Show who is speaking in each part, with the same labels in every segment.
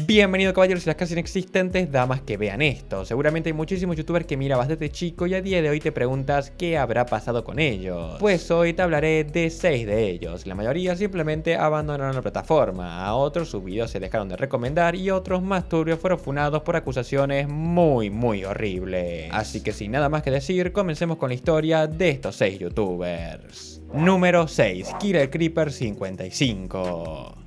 Speaker 1: Bienvenido caballeros y las casi inexistentes damas que vean esto. Seguramente hay muchísimos youtubers que mirabas desde chico y a día de hoy te preguntas qué habrá pasado con ellos. Pues hoy te hablaré de 6 de ellos. La mayoría simplemente abandonaron la plataforma, a otros sus videos se dejaron de recomendar y otros más turbios fueron funados por acusaciones muy muy horribles. Así que sin nada más que decir, comencemos con la historia de estos 6 youtubers. Número 6. Kira Creeper 55.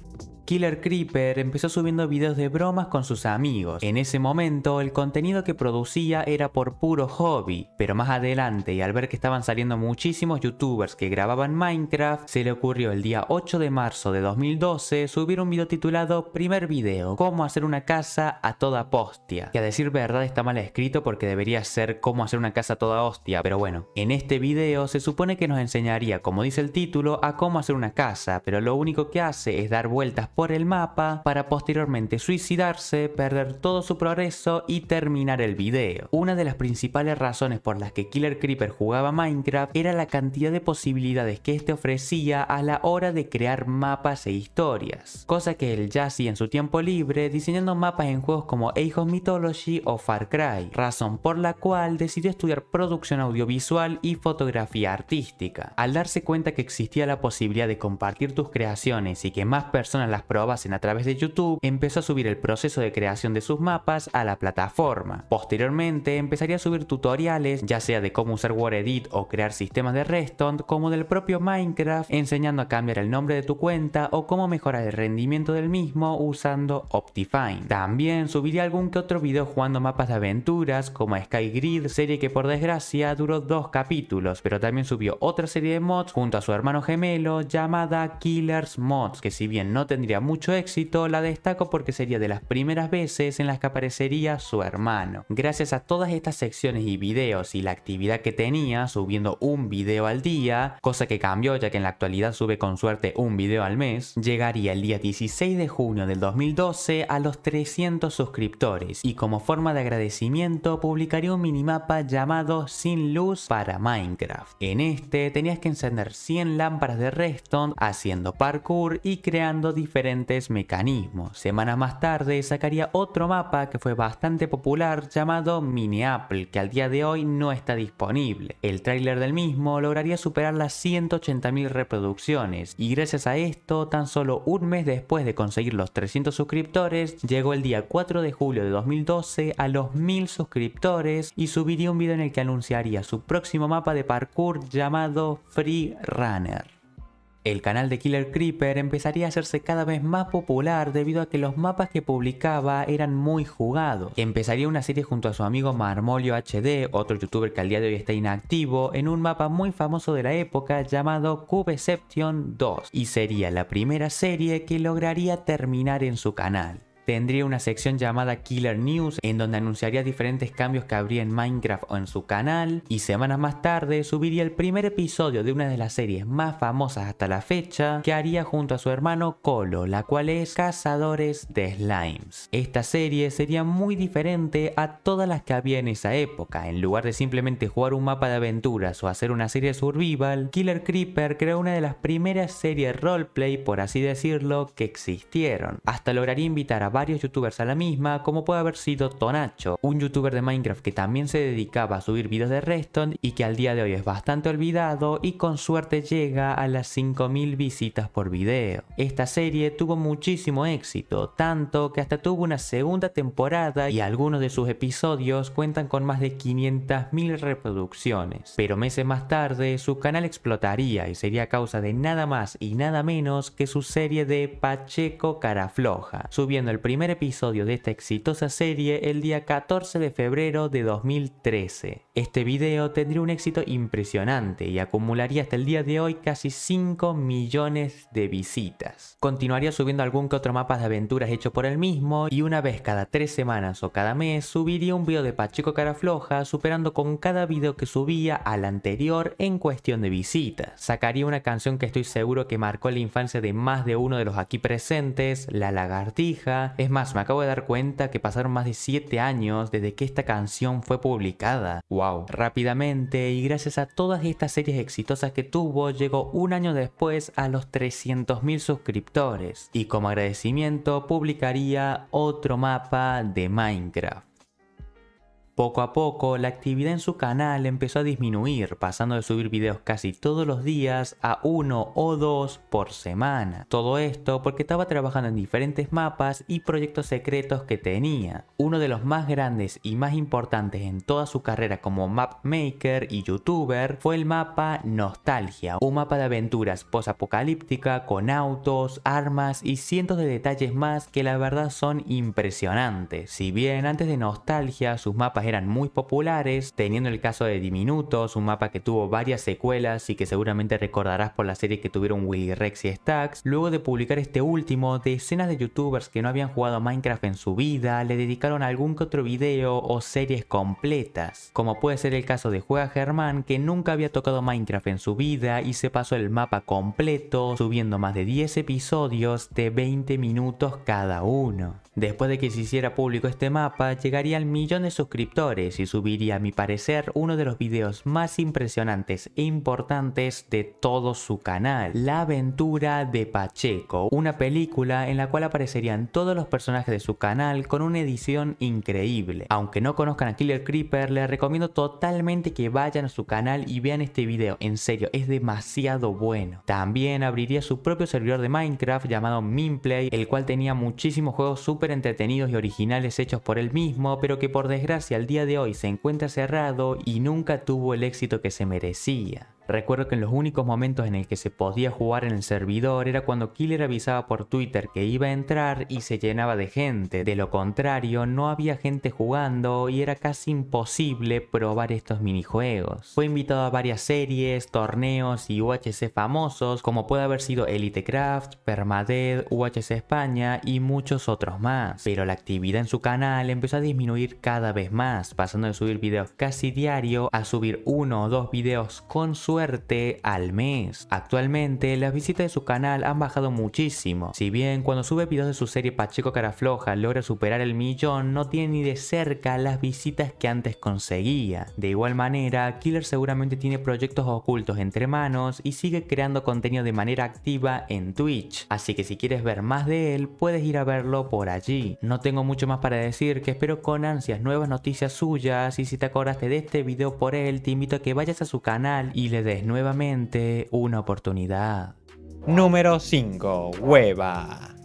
Speaker 1: Killer Creeper empezó subiendo videos de bromas con sus amigos. En ese momento, el contenido que producía era por puro hobby, pero más adelante y al ver que estaban saliendo muchísimos youtubers que grababan Minecraft, se le ocurrió el día 8 de marzo de 2012 subir un video titulado Primer video, cómo hacer una casa a toda postia, que a decir verdad está mal escrito porque debería ser cómo hacer una casa a toda hostia, pero bueno, en este video se supone que nos enseñaría, como dice el título, a cómo hacer una casa, pero lo único que hace es dar vueltas por el mapa para posteriormente suicidarse, perder todo su progreso y terminar el video. Una de las principales razones por las que Killer Creeper jugaba Minecraft era la cantidad de posibilidades que este ofrecía a la hora de crear mapas e historias, cosa que él ya hacía en su tiempo libre diseñando mapas en juegos como Age of Mythology o Far Cry, razón por la cual decidió estudiar producción audiovisual y fotografía artística. Al darse cuenta que existía la posibilidad de compartir tus creaciones y que más personas las pruebas en a través de YouTube, empezó a subir el proceso de creación de sus mapas a la plataforma. Posteriormente empezaría a subir tutoriales, ya sea de cómo usar WordEdit o crear sistemas de Redstone, como del propio Minecraft, enseñando a cambiar el nombre de tu cuenta o cómo mejorar el rendimiento del mismo usando Optifine. También subiría algún que otro video jugando mapas de aventuras como Skygrid, serie que por desgracia duró dos capítulos, pero también subió otra serie de mods junto a su hermano gemelo llamada Killers Mods, que si bien no tendría mucho éxito, la destaco porque sería de las primeras veces en las que aparecería su hermano. Gracias a todas estas secciones y videos y la actividad que tenía subiendo un video al día, cosa que cambió ya que en la actualidad sube con suerte un video al mes, llegaría el día 16 de junio del 2012 a los 300 suscriptores y como forma de agradecimiento publicaría un minimapa llamado Sin Luz para Minecraft. En este tenías que encender 100 lámparas de redstone haciendo parkour y creando diferentes diferentes mecanismos. Semanas más tarde sacaría otro mapa que fue bastante popular llamado Mini Apple, que al día de hoy no está disponible. El tráiler del mismo lograría superar las 180.000 reproducciones y gracias a esto, tan solo un mes después de conseguir los 300 suscriptores, llegó el día 4 de julio de 2012 a los 1000 suscriptores y subiría un video en el que anunciaría su próximo mapa de parkour llamado Free Runner. El canal de Killer Creeper empezaría a hacerse cada vez más popular debido a que los mapas que publicaba eran muy jugados. Empezaría una serie junto a su amigo Marmolio HD, otro youtuber que al día de hoy está inactivo, en un mapa muy famoso de la época llamado Cubeception 2 y sería la primera serie que lograría terminar en su canal tendría una sección llamada Killer News en donde anunciaría diferentes cambios que habría en Minecraft o en su canal y semanas más tarde subiría el primer episodio de una de las series más famosas hasta la fecha que haría junto a su hermano Colo, la cual es Cazadores de Slimes. Esta serie sería muy diferente a todas las que había en esa época, en lugar de simplemente jugar un mapa de aventuras o hacer una serie survival, Killer Creeper creó una de las primeras series roleplay por así decirlo que existieron, hasta lograría invitar a varios youtubers a la misma, como puede haber sido Tonacho, un youtuber de Minecraft que también se dedicaba a subir videos de Redstone y que al día de hoy es bastante olvidado y con suerte llega a las 5000 visitas por video. Esta serie tuvo muchísimo éxito, tanto que hasta tuvo una segunda temporada y algunos de sus episodios cuentan con más de 500.000 reproducciones. Pero meses más tarde su canal explotaría y sería causa de nada más y nada menos que su serie de Pacheco Carafloja, subiendo el primer episodio de esta exitosa serie el día 14 de febrero de 2013. Este video tendría un éxito impresionante y acumularía hasta el día de hoy casi 5 millones de visitas. Continuaría subiendo algún que otro mapa de aventuras hecho por él mismo y una vez cada 3 semanas o cada mes subiría un video de Pacheco Carafloja superando con cada video que subía al anterior en cuestión de visitas. Sacaría una canción que estoy seguro que marcó la infancia de más de uno de los aquí presentes, La Lagartija, es más, me acabo de dar cuenta que pasaron más de 7 años desde que esta canción fue publicada. ¡Wow! Rápidamente, y gracias a todas estas series exitosas que tuvo, llegó un año después a los 300.000 suscriptores. Y como agradecimiento, publicaría otro mapa de Minecraft. Poco a poco, la actividad en su canal empezó a disminuir, pasando de subir videos casi todos los días a uno o dos por semana. Todo esto porque estaba trabajando en diferentes mapas y proyectos secretos que tenía. Uno de los más grandes y más importantes en toda su carrera como map maker y youtuber fue el mapa Nostalgia, un mapa de aventuras posapocalíptica con autos, armas y cientos de detalles más que la verdad son impresionantes. Si bien antes de Nostalgia sus mapas eran muy populares, teniendo el caso de Diminutos, un mapa que tuvo varias secuelas y que seguramente recordarás por la serie que tuvieron Willy Rex y Stacks. Luego de publicar este último, decenas de youtubers que no habían jugado Minecraft en su vida le dedicaron algún que otro video o series completas, como puede ser el caso de Juega Germán que nunca había tocado Minecraft en su vida y se pasó el mapa completo subiendo más de 10 episodios de 20 minutos cada uno. Después de que se hiciera público este mapa, llegaría al millón de suscriptores y subiría a mi parecer uno de los videos más impresionantes e importantes de todo su canal, La aventura de Pacheco, una película en la cual aparecerían todos los personajes de su canal con una edición increíble. Aunque no conozcan a Killer Creeper, les recomiendo totalmente que vayan a su canal y vean este video, en serio, es demasiado bueno. También abriría su propio servidor de Minecraft llamado Minplay, el cual tenía muchísimos juegos super entretenidos y originales hechos por él mismo, pero que por desgracia al día de hoy se encuentra cerrado y nunca tuvo el éxito que se merecía. Recuerdo que en los únicos momentos en el que se podía jugar en el servidor era cuando Killer avisaba por Twitter que iba a entrar y se llenaba de gente. De lo contrario, no había gente jugando y era casi imposible probar estos minijuegos. Fue invitado a varias series, torneos y UHC famosos como puede haber sido EliteCraft, Craft, Permadead, UHC España y muchos otros más. Pero la actividad en su canal empezó a disminuir cada vez más, pasando de subir videos casi diario a subir uno o dos videos con su suerte al mes. Actualmente las visitas de su canal han bajado muchísimo, si bien cuando sube videos de su serie Pacheco Carafloja logra superar el millón, no tiene ni de cerca las visitas que antes conseguía. De igual manera, Killer seguramente tiene proyectos ocultos entre manos y sigue creando contenido de manera activa en Twitch, así que si quieres ver más de él, puedes ir a verlo por allí. No tengo mucho más para decir, que espero con ansias nuevas noticias suyas y si te acordaste de este video por él, te invito a que vayas a su canal y le nuevamente una oportunidad. Número 5. Hueva.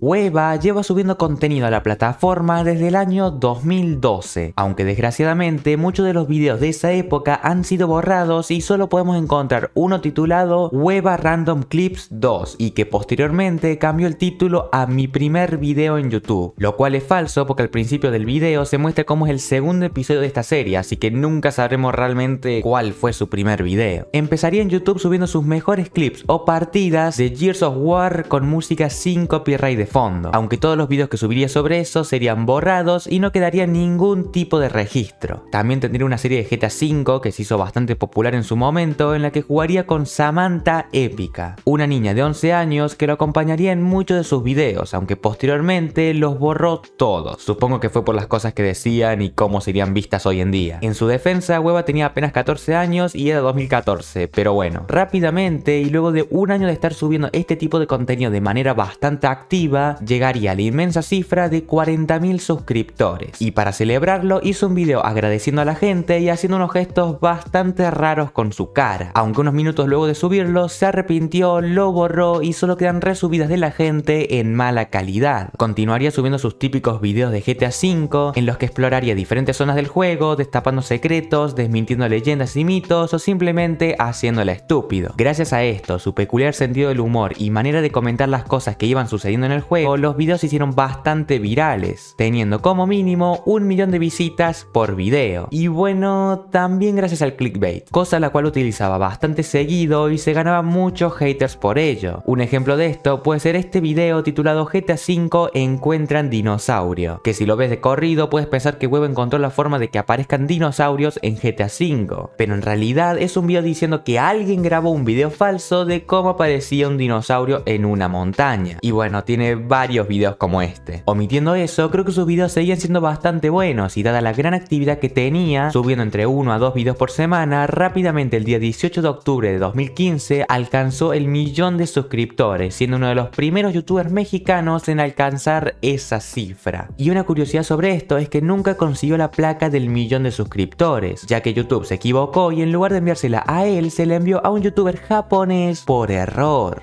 Speaker 1: Hueva lleva subiendo contenido a la plataforma desde el año 2012, aunque desgraciadamente muchos de los videos de esa época han sido borrados y solo podemos encontrar uno titulado Hueva Random Clips 2 y que posteriormente cambió el título a Mi primer video en YouTube, lo cual es falso porque al principio del video se muestra cómo es el segundo episodio de esta serie, así que nunca sabremos realmente cuál fue su primer video. Empezaría en YouTube subiendo sus mejores clips o partidas de Gears of War con música sin copyright de fondo, aunque todos los videos que subiría sobre eso serían borrados y no quedaría ningún tipo de registro. También tendría una serie de GTA V que se hizo bastante popular en su momento, en la que jugaría con Samantha Épica, una niña de 11 años que lo acompañaría en muchos de sus videos, aunque posteriormente los borró todos. Supongo que fue por las cosas que decían y cómo serían vistas hoy en día. En su defensa, Hueva tenía apenas 14 años y era 2014, pero bueno. Rápidamente y luego de un año de estar subiendo este tipo de contenido de manera bastante activa, llegaría a la inmensa cifra de 40.000 suscriptores. Y para celebrarlo hizo un video agradeciendo a la gente y haciendo unos gestos bastante raros con su cara. Aunque unos minutos luego de subirlo se arrepintió, lo borró y solo quedan resubidas de la gente en mala calidad. Continuaría subiendo sus típicos videos de GTA V en los que exploraría diferentes zonas del juego, destapando secretos, desmintiendo leyendas y mitos o simplemente haciéndola estúpido. Gracias a esto, su peculiar sentido del humor y manera de comentar las cosas que iban sucediendo en el juego, los videos se hicieron bastante virales, teniendo como mínimo un millón de visitas por video. Y bueno, también gracias al clickbait, cosa la cual utilizaba bastante seguido y se ganaba muchos haters por ello. Un ejemplo de esto puede ser este video titulado GTA V encuentran dinosaurio, que si lo ves de corrido puedes pensar que huevo encontró la forma de que aparezcan dinosaurios en GTA V, pero en realidad es un video diciendo que alguien grabó un video falso de cómo aparecía un dinosaurio en una montaña. Y bueno, tiene varios videos como este. Omitiendo eso, creo que sus videos seguían siendo bastante buenos y dada la gran actividad que tenía, subiendo entre 1 a 2 videos por semana, rápidamente el día 18 de octubre de 2015 alcanzó el millón de suscriptores, siendo uno de los primeros youtubers mexicanos en alcanzar esa cifra. Y una curiosidad sobre esto es que nunca consiguió la placa del millón de suscriptores, ya que YouTube se equivocó y en lugar de enviársela a él, se la envió a un youtuber japonés por error.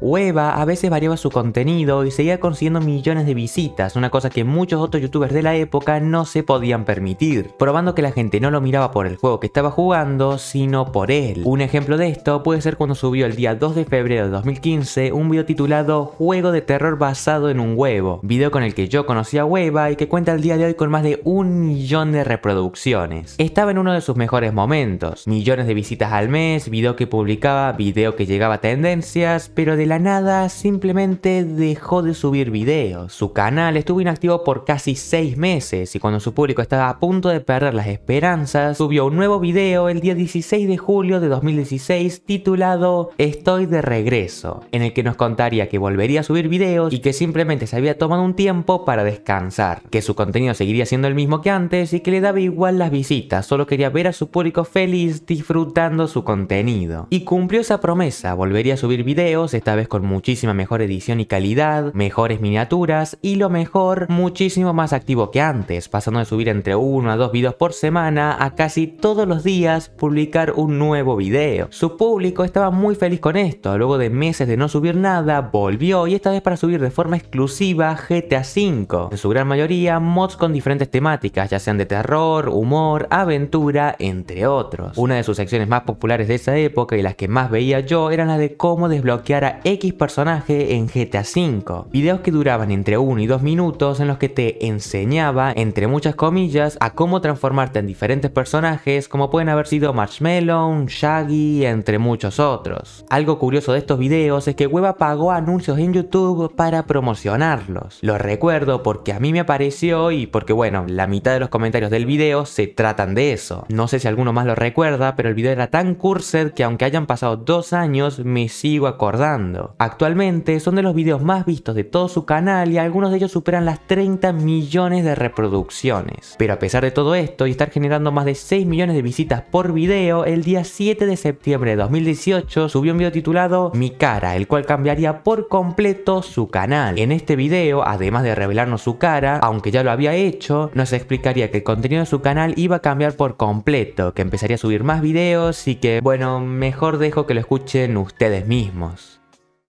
Speaker 1: Hueva a veces variaba su contenido y seguía consiguiendo millones de visitas, una cosa que muchos otros youtubers de la época no se podían permitir, probando que la gente no lo miraba por el juego que estaba jugando, sino por él. Un ejemplo de esto puede ser cuando subió el día 2 de febrero de 2015 un video titulado Juego de terror basado en un huevo, video con el que yo conocía a Hueva y que cuenta al día de hoy con más de un millón de reproducciones. Estaba en uno de sus mejores momentos, millones de visitas al mes, video que publicaba, video que llegaba a tendencias, pero de la nada simplemente dejó de subir videos. Su canal estuvo inactivo por casi 6 meses y cuando su público estaba a punto de perder las esperanzas, subió un nuevo video el día 16 de julio de 2016 titulado Estoy de regreso, en el que nos contaría que volvería a subir videos y que simplemente se había tomado un tiempo para descansar, que su contenido seguiría siendo el mismo que antes y que le daba igual las visitas, solo quería ver a su público feliz disfrutando su contenido. Y cumplió esa promesa, volvería a subir videos, esta vez con muchísima mejor edición y calidad, mejores miniaturas y lo mejor, muchísimo más activo que antes, pasando de subir entre 1 a 2 videos por semana a casi todos los días publicar un nuevo video. Su público estaba muy feliz con esto, luego de meses de no subir nada, volvió y esta vez para subir de forma exclusiva GTA V, en su gran mayoría mods con diferentes temáticas, ya sean de terror, humor, aventura, entre otros. Una de sus secciones más populares de esa época y las que más veía yo eran las de cómo desbloquear a X personaje en GTA V, videos que duraban entre 1 y 2 minutos en los que te enseñaba, entre muchas comillas, a cómo transformarte en diferentes personajes como pueden haber sido Marshmallow, Shaggy, entre muchos otros. Algo curioso de estos videos es que Hueva pagó anuncios en YouTube para promocionarlos. Lo recuerdo porque a mí me apareció y porque bueno, la mitad de los comentarios del video se tratan de eso. No sé si alguno más lo recuerda, pero el video era tan cursed que aunque hayan pasado dos años me sigo acordando. Actualmente son de los videos más vistos de todo su canal y algunos de ellos superan las 30 millones de reproducciones. Pero a pesar de todo esto y estar generando más de 6 millones de visitas por video, el día 7 de septiembre de 2018 subió un video titulado Mi cara, el cual cambiaría por completo su canal. En este video, además de revelarnos su cara, aunque ya lo había hecho, nos explicaría que el contenido de su canal iba a cambiar por completo, que empezaría a subir más videos y que, bueno, mejor dejo que lo escuchen ustedes mismos.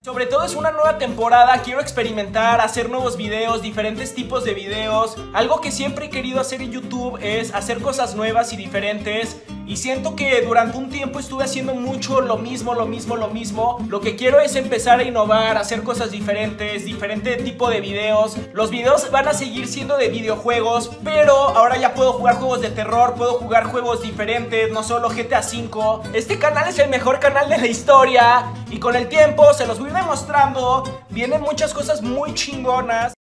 Speaker 2: Sobre todo es una nueva temporada, quiero experimentar, hacer nuevos videos, diferentes tipos de videos. Algo que siempre he querido hacer en YouTube es hacer cosas nuevas y diferentes. Y siento que durante un tiempo estuve haciendo mucho lo mismo, lo mismo, lo mismo. Lo que quiero es empezar a innovar, hacer cosas diferentes, diferente tipo de videos. Los videos van a
Speaker 1: seguir siendo de videojuegos, pero ahora ya puedo jugar juegos de terror, puedo jugar juegos diferentes, no solo GTA V. Este canal es el mejor canal de la historia y con el tiempo se los voy demostrando, vienen muchas cosas muy chingonas.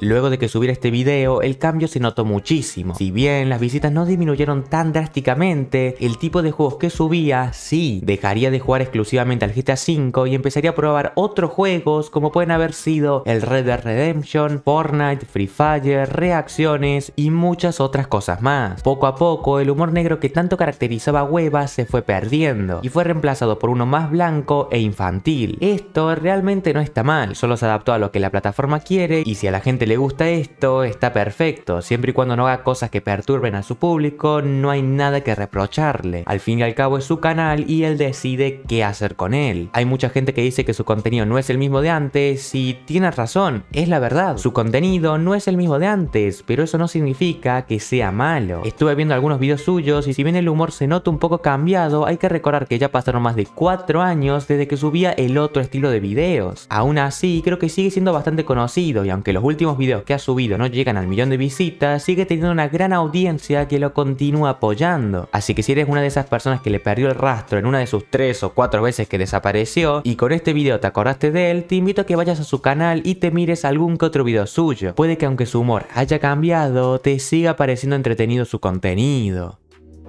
Speaker 1: Luego de que subiera este video, el cambio se notó muchísimo. Si bien las visitas no disminuyeron tan drásticamente, el tipo de juegos que subía sí. Dejaría de jugar exclusivamente al GTA V y empezaría a probar otros juegos como pueden haber sido el Red Dead Redemption, Fortnite, Free Fire, reacciones y muchas otras cosas más. Poco a poco, el humor negro que tanto caracterizaba a Hueva se fue perdiendo y fue reemplazado por uno más blanco e infantil. Esto realmente no está mal, solo se adaptó a lo que la plataforma quiere y si a la gente le le gusta esto, está perfecto. Siempre y cuando no haga cosas que perturben a su público, no hay nada que reprocharle. Al fin y al cabo es su canal y él decide qué hacer con él. Hay mucha gente que dice que su contenido no es el mismo de antes y tiene razón, es la verdad. Su contenido no es el mismo de antes, pero eso no significa que sea malo. Estuve viendo algunos videos suyos y si bien el humor se nota un poco cambiado, hay que recordar que ya pasaron más de 4 años desde que subía el otro estilo de videos. Aún así, creo que sigue siendo bastante conocido y aunque los últimos videos que ha subido no llegan al millón de visitas, sigue teniendo una gran audiencia que lo continúa apoyando. Así que si eres una de esas personas que le perdió el rastro en una de sus tres o cuatro veces que desapareció y con este video te acordaste de él, te invito a que vayas a su canal y te mires algún que otro video suyo. Puede que aunque su humor haya cambiado, te siga pareciendo entretenido su contenido.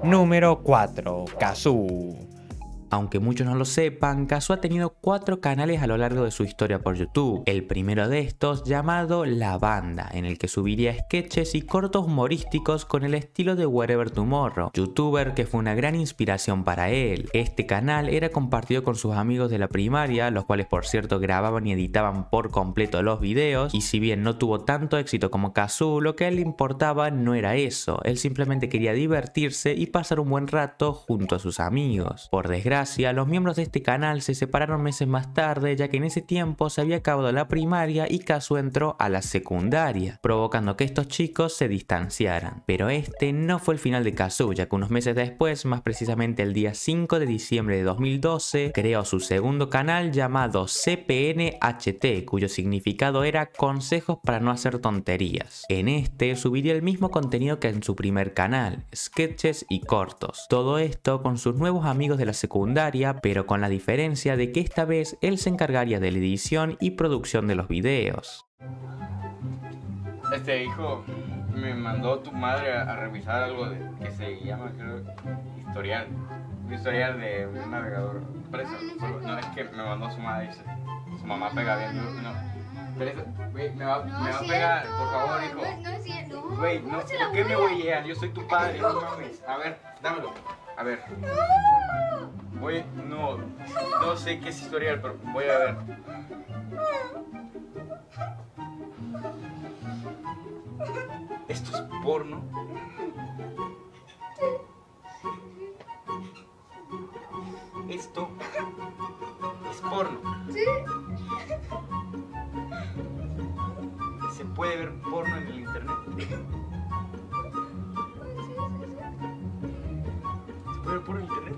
Speaker 1: Número 4. Kazoo aunque muchos no lo sepan, Kazu ha tenido cuatro canales a lo largo de su historia por YouTube. El primero de estos llamado La Banda, en el que subiría sketches y cortos humorísticos con el estilo de Wherever Tomorrow, youtuber que fue una gran inspiración para él. Este canal era compartido con sus amigos de la primaria, los cuales por cierto grababan y editaban por completo los videos, y si bien no tuvo tanto éxito como Kazu, lo que a él le importaba no era eso, él simplemente quería divertirse y pasar un buen rato junto a sus amigos. Por desgracia, los miembros de este canal se separaron meses más tarde ya que en ese tiempo se había acabado la primaria y Kazu entró a la secundaria, provocando que estos chicos se distanciaran. Pero este no fue el final de Kazu, ya que unos meses después, más precisamente el día 5 de diciembre de 2012, creó su segundo canal llamado CPNHT, cuyo significado era consejos para no hacer tonterías. En este subiría el mismo contenido que en su primer canal, sketches y cortos. Todo esto con sus nuevos amigos de la secundaria secundaria, pero con la diferencia de que esta vez él se encargaría de la edición y producción de los videos. Este hijo me mandó tu madre a, revisar algo que se llama, creo, historial. Un historial de un navegador preso. Ah, no, es que me mandó su madre, Su mamá pega bien, no. Pero, me va, no me va a pegar, por favor, hijo. No, no es cierto. Güey, no, ¿por qué me voy a Yo soy tu padre, no mames. A ver, dámelo. A ver. Voy, no, no sé qué es historial, pero voy a ver. Esto es porno. Esto es porno. Sí. Se puede ver porno en el internet. por el internet.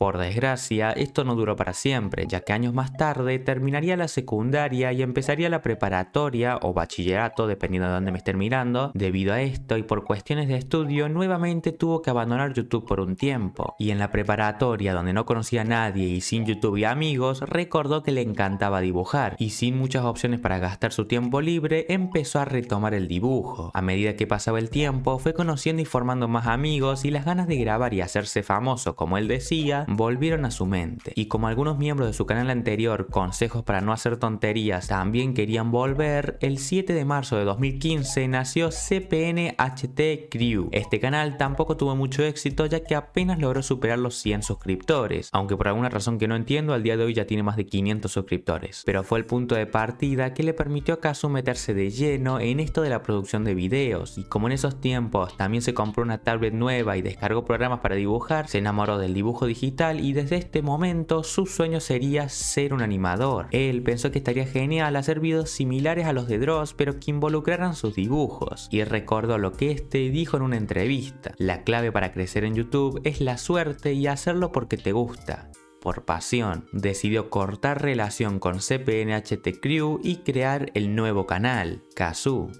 Speaker 1: Por desgracia, esto no duró para siempre, ya que años más tarde terminaría la secundaria y empezaría la preparatoria o bachillerato, dependiendo de dónde me esté mirando. Debido a esto y por cuestiones de estudio, nuevamente tuvo que abandonar YouTube por un tiempo. Y en la preparatoria, donde no conocía a nadie y sin YouTube y amigos, recordó que le encantaba dibujar y sin muchas opciones para gastar su tiempo libre, empezó a retomar el dibujo. A medida que pasaba el tiempo, fue conociendo y formando más amigos y las ganas de grabar y hacerse famoso, como él decía, volvieron a su mente. Y como algunos miembros de su canal anterior, Consejos para no hacer tonterías, también querían volver, el 7 de marzo de 2015 nació CPNHT Crew. Este canal tampoco tuvo mucho éxito ya que apenas logró superar los 100 suscriptores, aunque por alguna razón que no entiendo, al día de hoy ya tiene más de 500 suscriptores. Pero fue el punto de partida que le permitió a Kazu meterse de lleno en esto de la producción de videos, y como en esos tiempos también se compró una tablet nueva y descargó programas para dibujar, se enamoró del dibujo digital y desde este momento su sueño sería ser un animador. Él pensó que estaría genial hacer videos similares a los de Dross pero que involucraran sus dibujos y recordó lo que este dijo en una entrevista. La clave para crecer en YouTube es la suerte y hacerlo porque te gusta por pasión. Decidió cortar relación con CPNHT Crew y crear el nuevo canal, Kazoo.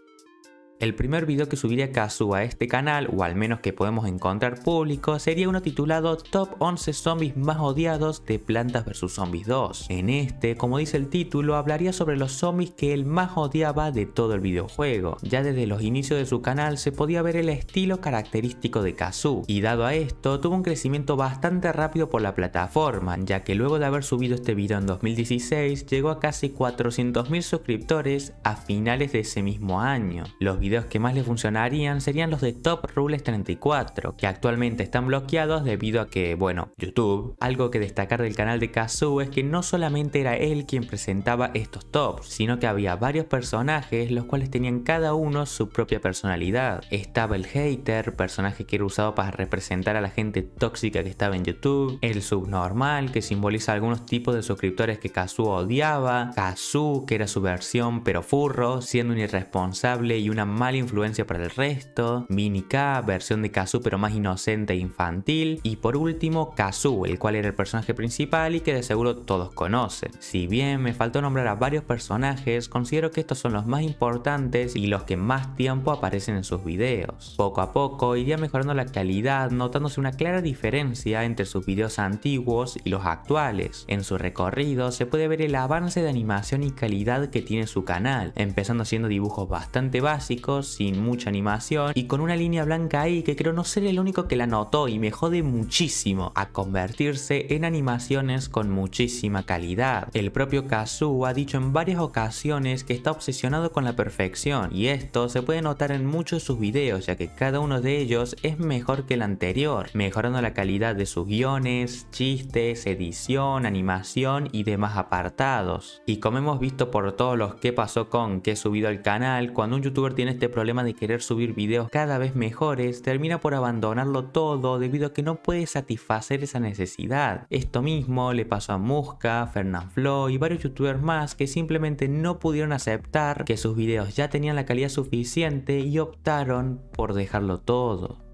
Speaker 1: El primer video que subiría Kazu a este canal, o al menos que podemos encontrar público, sería uno titulado Top 11 Zombies Más Odiados de Plantas vs Zombies 2. En este, como dice el título, hablaría sobre los zombies que él más odiaba de todo el videojuego. Ya desde los inicios de su canal se podía ver el estilo característico de Kazu, y dado a esto, tuvo un crecimiento bastante rápido por la plataforma, ya que luego de haber subido este video en 2016, llegó a casi 400.000 suscriptores a finales de ese mismo año. Los videos que más le funcionarían serían los de Top Rules 34, que actualmente están bloqueados debido a que, bueno, YouTube. Algo que destacar del canal de Kazoo es que no solamente era él quien presentaba estos tops, sino que había varios personajes los cuales tenían cada uno su propia personalidad. Estaba el hater, personaje que era usado para representar a la gente tóxica que estaba en YouTube, el subnormal, que simboliza algunos tipos de suscriptores que Kazoo odiaba, Kazoo, que era su versión pero furro, siendo un irresponsable y una mala influencia para el resto, Mini K, versión de Kazu pero más inocente e infantil, y por último Kazu, el cual era el personaje principal y que de seguro todos conocen. Si bien me faltó nombrar a varios personajes, considero que estos son los más importantes y los que más tiempo aparecen en sus videos. Poco a poco iría mejorando la calidad, notándose una clara diferencia entre sus videos antiguos y los actuales. En su recorrido se puede ver el avance de animación y calidad que tiene su canal, empezando haciendo dibujos bastante básicos sin mucha animación y con una línea blanca ahí que creo no ser el único que la notó y me jode muchísimo a convertirse en animaciones con muchísima calidad. El propio Kazu ha dicho en varias ocasiones que está obsesionado con la perfección y esto se puede notar en muchos de sus videos ya que cada uno de ellos es mejor que el anterior, mejorando la calidad de sus guiones, chistes, edición, animación y demás apartados. Y como hemos visto por todos los que pasó con que he subido al canal, cuando un youtuber tiene este problema de querer subir videos cada vez mejores, termina por abandonarlo todo debido a que no puede satisfacer esa necesidad. Esto mismo le pasó a Muska, Fernanflo y varios youtubers más que simplemente no pudieron aceptar que sus videos ya tenían la calidad suficiente y optaron por dejarlo todo.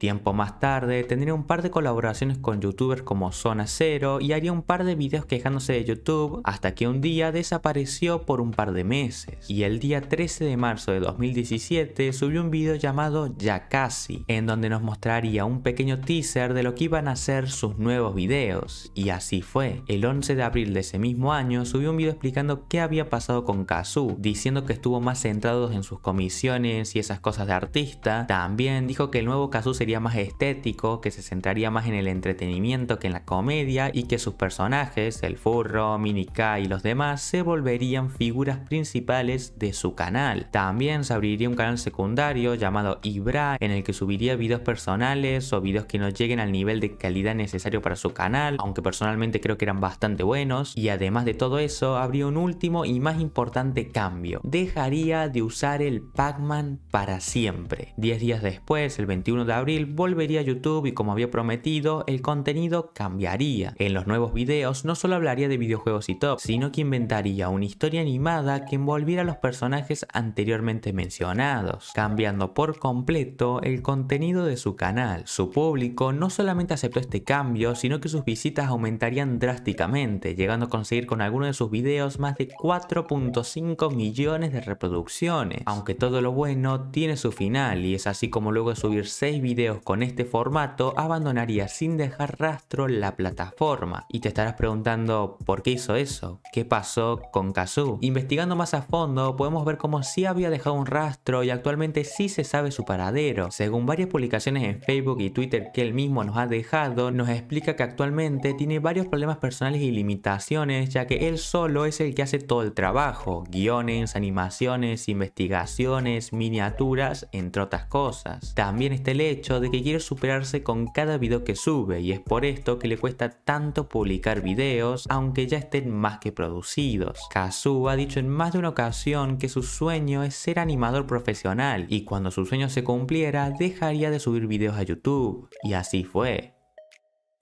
Speaker 1: Tiempo más tarde tendría un par de colaboraciones con youtubers como Zona Cero y haría un par de videos quejándose de YouTube hasta que un día desapareció por un par de meses. Y el día 13 de marzo de 2017 subió un video llamado Ya Casi, en donde nos mostraría un pequeño teaser de lo que iban a ser sus nuevos videos. Y así fue. El 11 de abril de ese mismo año subió un video explicando qué había pasado con Kazoo diciendo que estuvo más centrado en sus comisiones y esas cosas de artista. También dijo que el nuevo Kazoo sería más estético, que se centraría más en el entretenimiento que en la comedia y que sus personajes, el furro, Minika y los demás, se volverían figuras principales de su canal. También se abriría un canal secundario llamado Ibra en el que subiría vídeos personales o vídeos que no lleguen al nivel de calidad necesario para su canal, aunque personalmente creo que eran bastante buenos. Y además de todo eso, habría un último y más importante cambio. Dejaría de usar el Pac-Man para siempre. 10 días después, el 21 de abril, volvería a YouTube y como había prometido, el contenido cambiaría. En los nuevos videos no solo hablaría de videojuegos y top, sino que inventaría una historia animada que envolviera a los personajes anteriormente mencionados, cambiando por completo el contenido de su canal. Su público no solamente aceptó este cambio, sino que sus visitas aumentarían drásticamente, llegando a conseguir con alguno de sus videos más de 4.5 millones de reproducciones. Aunque todo lo bueno tiene su final y es así como luego de subir 6 videos con este formato abandonaría sin dejar rastro la plataforma. Y te estarás preguntando por qué hizo eso, qué pasó con Kazoo. Investigando más a fondo podemos ver cómo sí había dejado un rastro y actualmente sí se sabe su paradero. Según varias publicaciones en Facebook y Twitter que él mismo nos ha dejado, nos explica que actualmente tiene varios problemas personales y limitaciones ya que él solo es el que hace todo el trabajo, guiones, animaciones, investigaciones, miniaturas, entre otras cosas. También está el hecho de que quiere superarse con cada video que sube y es por esto que le cuesta tanto publicar videos aunque ya estén más que producidos. Kazu ha dicho en más de una ocasión que su sueño es ser animador profesional y cuando su sueño se cumpliera dejaría de subir videos a YouTube. Y así fue.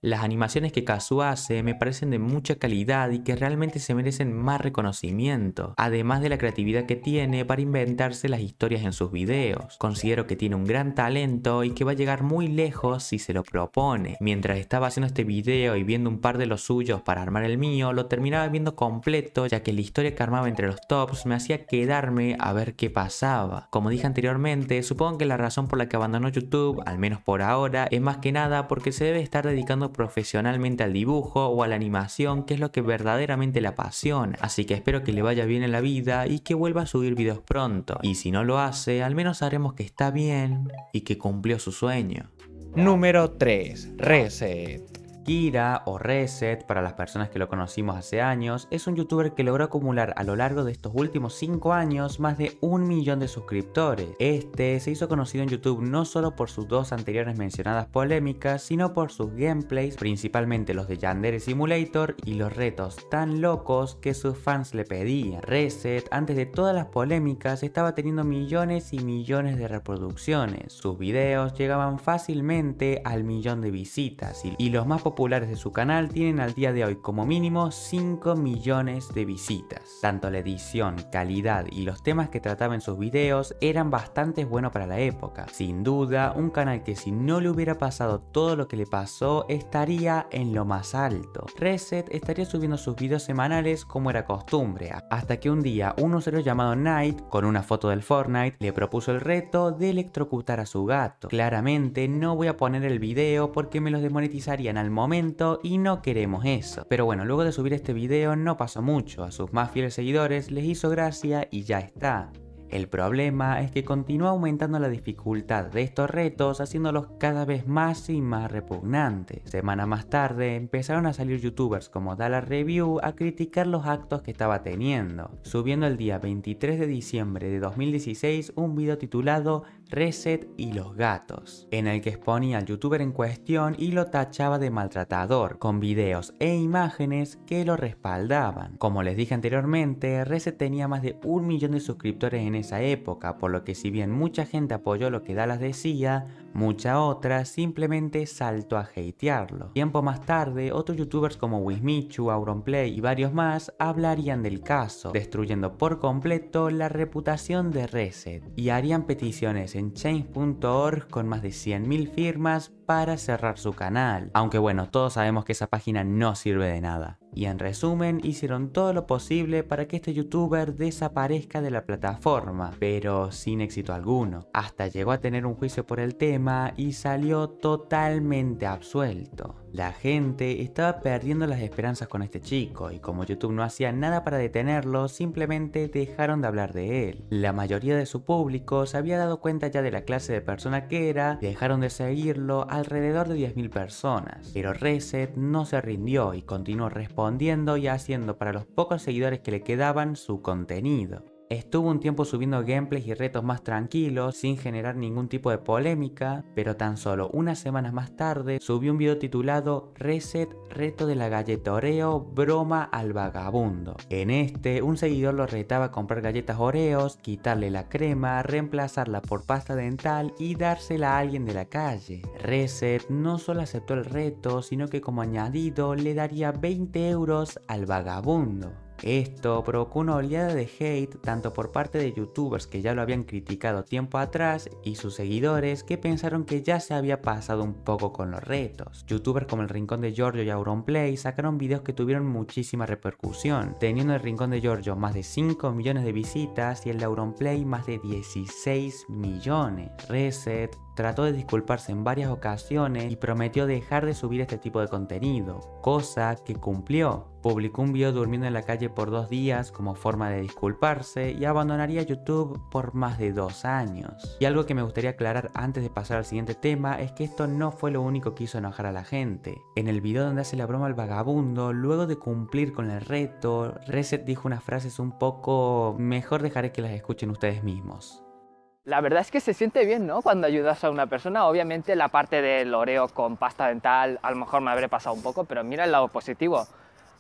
Speaker 1: Las animaciones que Casu hace me parecen de mucha calidad y que realmente se merecen más reconocimiento, además de la creatividad que tiene para inventarse las historias en sus videos. Considero que tiene un gran talento y que va a llegar muy lejos si se lo propone. Mientras estaba haciendo este video y viendo un par de los suyos para armar el mío, lo terminaba viendo completo ya que la historia que armaba entre los tops me hacía quedarme a ver qué pasaba. Como dije anteriormente, supongo que la razón por la que abandonó YouTube, al menos por ahora, es más que nada porque se debe estar dedicando profesionalmente al dibujo o a la animación, que es lo que verdaderamente la apasiona. Así que espero que le vaya bien en la vida y que vuelva a subir videos pronto. Y si no lo hace, al menos haremos que está bien y que cumplió su sueño. Número 3. Reset. Kira o Reset, para las personas que lo conocimos hace años, es un youtuber que logró acumular a lo largo de estos últimos 5 años más de un millón de suscriptores. Este se hizo conocido en YouTube no solo por sus dos anteriores mencionadas polémicas, sino por sus gameplays, principalmente los de Yandere Simulator y los retos tan locos que sus fans le pedían. Reset, antes de todas las polémicas, estaba teniendo millones y millones de reproducciones. Sus videos llegaban fácilmente al millón de visitas y los más populares populares de su canal tienen al día de hoy como mínimo 5 millones de visitas. Tanto la edición, calidad y los temas que trataba en sus videos eran bastante buenos para la época. Sin duda, un canal que si no le hubiera pasado todo lo que le pasó, estaría en lo más alto. Reset estaría subiendo sus videos semanales como era costumbre, hasta que un día un usuario llamado Knight, con una foto del Fortnite, le propuso el reto de electrocutar a su gato. Claramente no voy a poner el video porque me los demonetizarían al momento y no queremos eso. Pero bueno, luego de subir este video no pasó mucho, a sus más fieles seguidores les hizo gracia y ya está. El problema es que continúa aumentando la dificultad de estos retos, haciéndolos cada vez más y más repugnantes. Semana más tarde, empezaron a salir youtubers como Dallas Review a criticar los actos que estaba teniendo, subiendo el día 23 de diciembre de 2016 un video titulado Reset y los gatos, en el que exponía al youtuber en cuestión y lo tachaba de maltratador, con videos e imágenes que lo respaldaban. Como les dije anteriormente, Reset tenía más de un millón de suscriptores en esa época, por lo que si bien mucha gente apoyó lo que Dallas decía, mucha otra simplemente saltó a hatearlo. Tiempo más tarde, otros youtubers como Wismichu, Auronplay y varios más hablarían del caso, destruyendo por completo la reputación de Reset, y harían peticiones en change.org con más de 100.000 firmas para cerrar su canal. Aunque bueno, todos sabemos que esa página no sirve de nada. Y en resumen, hicieron todo lo posible para que este youtuber desaparezca de la plataforma, pero sin éxito alguno. Hasta llegó a tener un juicio por el tema y salió totalmente absuelto. La gente estaba perdiendo las esperanzas con este chico y como YouTube no hacía nada para detenerlo, simplemente dejaron de hablar de él. La mayoría de su público se había dado cuenta ya de la clase de persona que era, dejaron de seguirlo alrededor de 10.000 personas. Pero Reset no se rindió y continuó respondiendo y haciendo para los pocos seguidores que le quedaban su contenido. Estuvo un tiempo subiendo gameplays y retos más tranquilos, sin generar ningún tipo de polémica, pero tan solo unas semanas más tarde subió un video titulado Reset Reto de la Galleta Oreo, broma al vagabundo. En este, un seguidor lo retaba a comprar galletas Oreos, quitarle la crema, reemplazarla por pasta dental y dársela a alguien de la calle. Reset no solo aceptó el reto, sino que como añadido le daría 20 euros al vagabundo. Esto provocó una oleada de hate tanto por parte de youtubers que ya lo habían criticado tiempo atrás y sus seguidores que pensaron que ya se había pasado un poco con los retos. Youtubers como El Rincón de Giorgio y Auronplay sacaron videos que tuvieron muchísima repercusión, teniendo El Rincón de Giorgio más de 5 millones de visitas y el de Auronplay más de 16 millones. Reset, trató de disculparse en varias ocasiones y prometió dejar de subir este tipo de contenido, cosa que cumplió. Publicó un video durmiendo en la calle por dos días como forma de disculparse y abandonaría YouTube por más de dos años. Y algo que me gustaría aclarar antes de pasar al siguiente tema es que esto no fue lo único que hizo enojar a la gente. En el video donde hace la broma al vagabundo, luego de cumplir con el reto, Reset dijo unas frases un poco... mejor dejaré que las escuchen ustedes mismos.
Speaker 2: La verdad es que se siente bien, ¿no? Cuando ayudas a una persona, obviamente la parte del oreo con pasta dental, a lo mejor me habré pasado un poco, pero mira el lado positivo.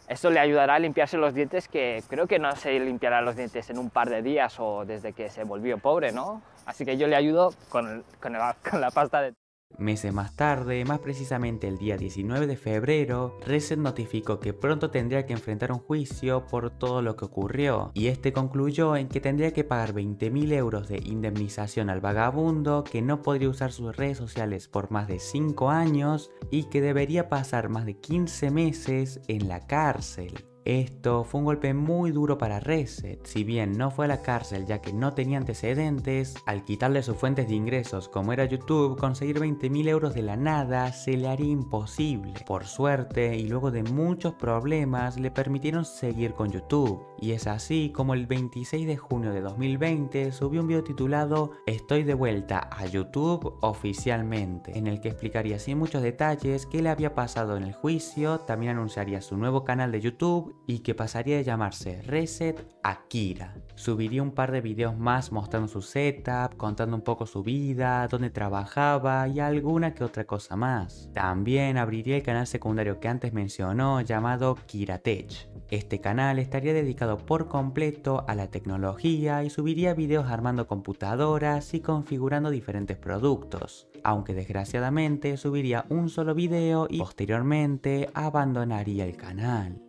Speaker 2: Eso le ayudará a limpiarse los dientes, que creo que no se limpiará los dientes en un par de días o desde que se volvió pobre, ¿no? Así que yo le ayudo con, con, la pasta
Speaker 1: dental. Meses más tarde, más precisamente el día 19 de febrero, Reset notificó que pronto tendría que enfrentar un juicio por todo lo que ocurrió, y este concluyó en que tendría que pagar 20.000 euros de indemnización al vagabundo, que no podría usar sus redes sociales por más de 5 años y que debería pasar más de 15 meses en la cárcel. Esto fue un golpe muy duro para Reset, si bien no fue a la cárcel ya que no tenía antecedentes, al quitarle sus fuentes de ingresos como era YouTube, conseguir 20.000 euros de la nada se le haría imposible. Por suerte, y luego de muchos problemas, le permitieron seguir con YouTube. Y es así como el 26 de junio de 2020 subió un video titulado Estoy de vuelta a YouTube oficialmente, en el que explicaría sin muchos detalles qué le había pasado en el juicio, también anunciaría su nuevo canal de YouTube y que pasaría de llamarse Reset Akira. Subiría un par de videos más mostrando su setup, contando un poco su vida, dónde trabajaba y alguna que otra cosa más. También abriría el canal secundario que antes mencionó llamado Kiratech. Este canal estaría dedicado por completo a la tecnología y subiría videos armando computadoras y configurando diferentes productos, aunque desgraciadamente subiría un solo video y posteriormente abandonaría el canal.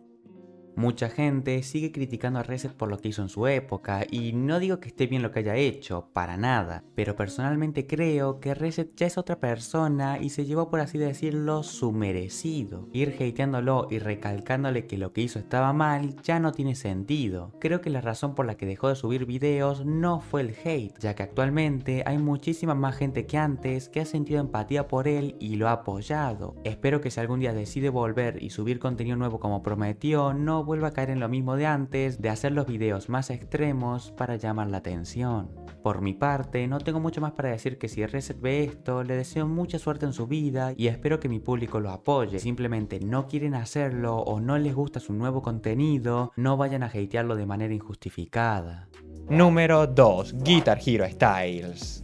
Speaker 1: Mucha gente sigue criticando a Reset por lo que hizo en su época, y no digo que esté bien lo que haya hecho, para nada, pero personalmente creo que Reset ya es otra persona y se llevó, por así decirlo, su merecido. Ir hateándolo y recalcándole que lo que hizo estaba mal ya no tiene sentido. Creo que la razón por la que dejó de subir videos no fue el hate, ya que actualmente hay muchísima más gente que antes que ha sentido empatía por él y lo ha apoyado. Espero que si algún día decide volver y subir contenido nuevo como prometió, no vuelva a caer en lo mismo de antes, de hacer los videos más extremos para llamar la atención. Por mi parte, no tengo mucho más para decir que si Reset ve esto, le deseo mucha suerte en su vida y espero que mi público lo apoye. Simplemente no quieren hacerlo o no les gusta su nuevo contenido, no vayan a hatearlo de manera injustificada. Número 2. Guitar Hero Styles.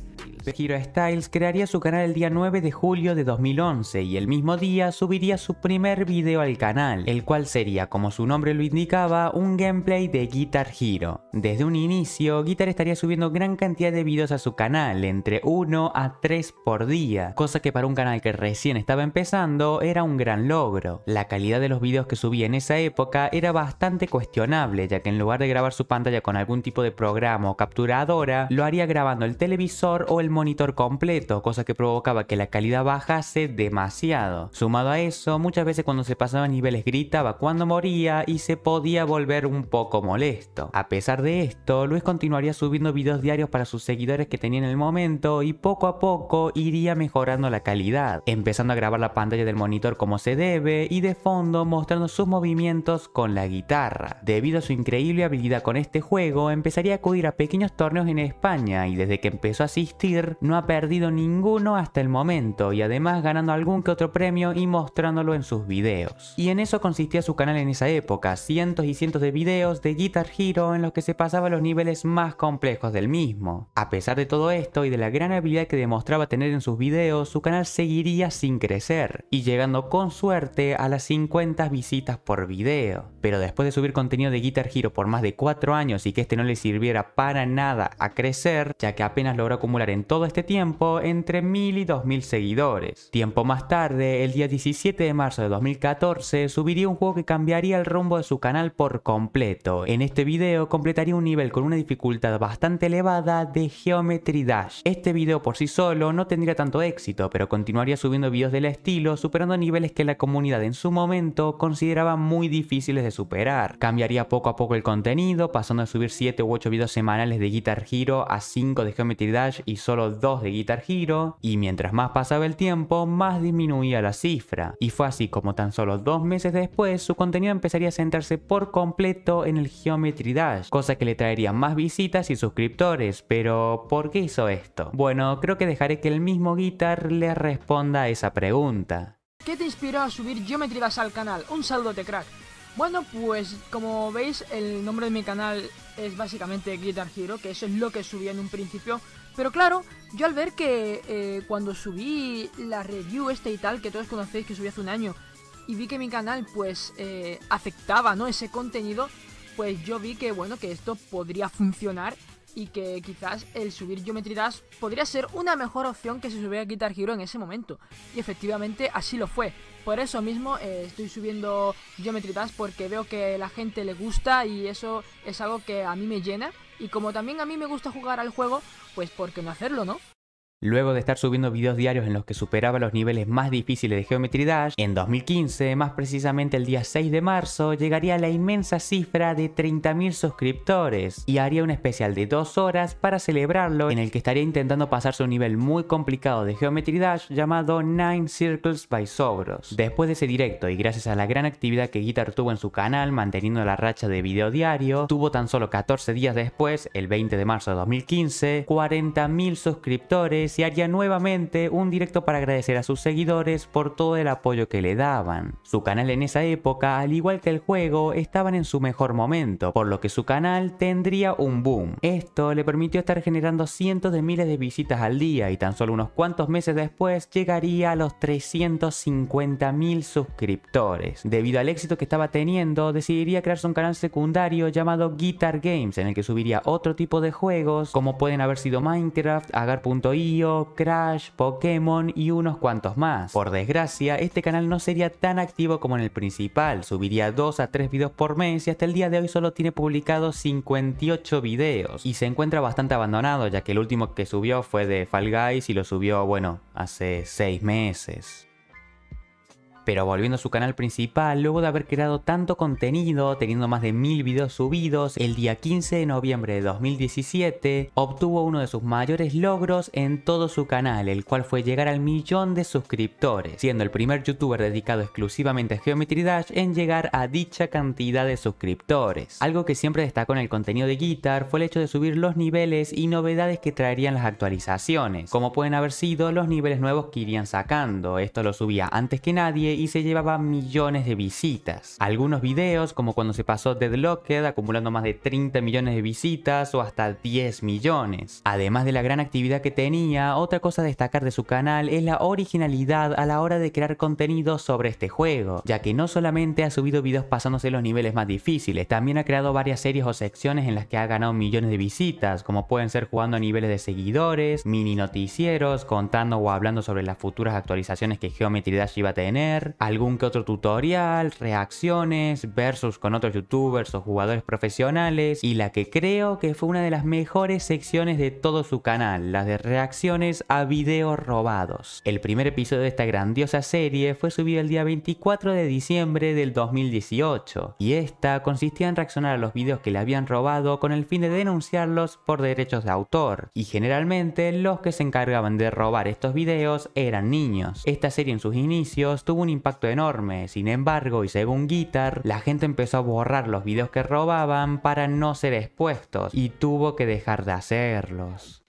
Speaker 1: Hero Styles crearía su canal el día 9 de julio de 2011 y el mismo día subiría su primer video al canal, el cual sería, como su nombre lo indicaba, un gameplay de Guitar Hero. Desde un inicio, Guitar estaría subiendo gran cantidad de videos a su canal, entre 1 a 3 por día, cosa que para un canal que recién estaba empezando era un gran logro. La calidad de los videos que subía en esa época era bastante cuestionable, ya que en lugar de grabar su pantalla con algún tipo de programa o capturadora, lo haría grabando el televisor o el monitor completo, cosa que provocaba que la calidad bajase demasiado. Sumado a eso, muchas veces cuando se pasaban niveles gritaba cuando moría y se podía volver un poco molesto. A pesar de esto, Luis continuaría subiendo videos diarios para sus seguidores que tenía en el momento y poco a poco iría mejorando la calidad, empezando a grabar la pantalla del monitor como se debe y de fondo mostrando sus movimientos con la guitarra. Debido a su increíble habilidad con este juego, empezaría a acudir a pequeños torneos en España y desde que empezó a asistir no ha perdido ninguno hasta el momento y además ganando algún que otro premio y mostrándolo en sus videos. Y en eso consistía su canal en esa época, cientos y cientos de videos de Guitar Hero en los que se pasaba los niveles más complejos del mismo. A pesar de todo esto y de la gran habilidad que demostraba tener en sus videos, su canal seguiría sin crecer y llegando con suerte a las 50 visitas por video. Pero después de subir contenido de Guitar Hero por más de 4 años y que este no le sirviera para nada a crecer, ya que apenas logró acumular en todo todo este tiempo entre 1000 y 2000 seguidores. Tiempo más tarde, el día 17 de marzo de 2014, subiría un juego que cambiaría el rumbo de su canal por completo. En este video completaría un nivel con una dificultad bastante elevada de Geometry Dash. Este video por sí solo no tendría tanto éxito, pero continuaría subiendo videos del estilo, superando niveles que la comunidad en su momento consideraba muy difíciles de superar. Cambiaría poco a poco el contenido, pasando de subir 7 u 8 videos semanales de Guitar Hero a 5 de Geometry Dash y solo 2 de Guitar Hero, y mientras más pasaba el tiempo, más disminuía la cifra, y fue así como tan solo dos meses después su contenido empezaría a centrarse por completo en el Geometry Dash, cosa que le traería más visitas y suscriptores, pero ¿por qué hizo esto? Bueno, creo que dejaré que el mismo Guitar le responda a esa pregunta.
Speaker 2: ¿Qué te inspiró a subir Geometry Dash al canal? Un saludo de crack. Bueno, pues como veis el nombre de mi canal es básicamente Guitar Hero, que eso es lo que subí en un principio pero claro, yo al ver que eh, cuando subí la review este y tal, que todos conocéis que subí hace un año, y vi que mi canal pues eh, afectaba, ¿no? Ese contenido, pues yo vi que bueno, que esto podría funcionar y que quizás el subir Geometry Dash podría ser una mejor opción que si subiera Guitar Hero en ese momento. Y efectivamente así lo fue. Por eso mismo eh, estoy subiendo Geometry Dash porque veo que la gente le gusta y eso es algo que a mí me llena. Y como también a mí me gusta jugar al juego, pues ¿por qué no hacerlo, no?
Speaker 1: Luego de estar subiendo videos diarios en los que superaba los niveles más difíciles de Geometry Dash, en 2015, más precisamente el día 6 de marzo, llegaría a la inmensa cifra de 30.000 suscriptores y haría un especial de 2 horas para celebrarlo en el que estaría intentando pasarse un nivel muy complicado de Geometry Dash llamado Nine Circles by Sobros. Después de ese directo y gracias a la gran actividad que Guitar tuvo en su canal manteniendo la racha de video diario, tuvo tan solo 14 días después, el 20 de marzo de 2015, 40.000 suscriptores haría nuevamente un directo para agradecer a sus seguidores por todo el apoyo que le daban. Su canal en esa época, al igual que el juego, estaban en su mejor momento, por lo que su canal tendría un boom. Esto le permitió estar generando cientos de miles de visitas al día y tan solo unos cuantos meses después llegaría a los 350.000 suscriptores. Debido al éxito que estaba teniendo, decidiría crearse un canal secundario llamado Guitar Games en el que subiría otro tipo de juegos como pueden haber sido Minecraft, agar.i, Crash, Pokémon y unos cuantos más. Por desgracia, este canal no sería tan activo como en el principal, subiría 2 a 3 videos por mes y hasta el día de hoy solo tiene publicados 58 videos. Y se encuentra bastante abandonado ya que el último que subió fue de Fall Guys y lo subió, bueno, hace 6 meses pero volviendo a su canal principal, luego de haber creado tanto contenido, teniendo más de mil videos subidos, el día 15 de noviembre de 2017, obtuvo uno de sus mayores logros en todo su canal, el cual fue llegar al millón de suscriptores, siendo el primer youtuber dedicado exclusivamente a Geometry Dash en llegar a dicha cantidad de suscriptores. Algo que siempre destacó en el contenido de Guitar fue el hecho de subir los niveles y novedades que traerían las actualizaciones, como pueden haber sido los niveles nuevos que irían sacando, esto lo subía antes que nadie y se llevaba millones de visitas. Algunos videos, como cuando se pasó Deadlocked, acumulando más de 30 millones de visitas o hasta 10 millones. Además de la gran actividad que tenía, otra cosa a destacar de su canal es la originalidad a la hora de crear contenido sobre este juego, ya que no solamente ha subido videos pasándose los niveles más difíciles, también ha creado varias series o secciones en las que ha ganado millones de visitas, como pueden ser jugando a niveles de seguidores, mini noticieros, contando o hablando sobre las futuras actualizaciones que Geometry Dash iba a tener, algún que otro tutorial, reacciones, versus con otros youtubers o jugadores profesionales y la que creo que fue una de las mejores secciones de todo su canal, las de reacciones a videos robados. El primer episodio de esta grandiosa serie fue subido el día 24 de diciembre del 2018 y esta consistía en reaccionar a los videos que le habían robado con el fin de denunciarlos por derechos de autor y generalmente los que se encargaban de robar estos videos eran niños. Esta serie en sus inicios tuvo un impacto enorme, sin embargo, y según Guitar, la gente empezó a borrar los videos que robaban para no ser expuestos y tuvo que dejar de hacerlos.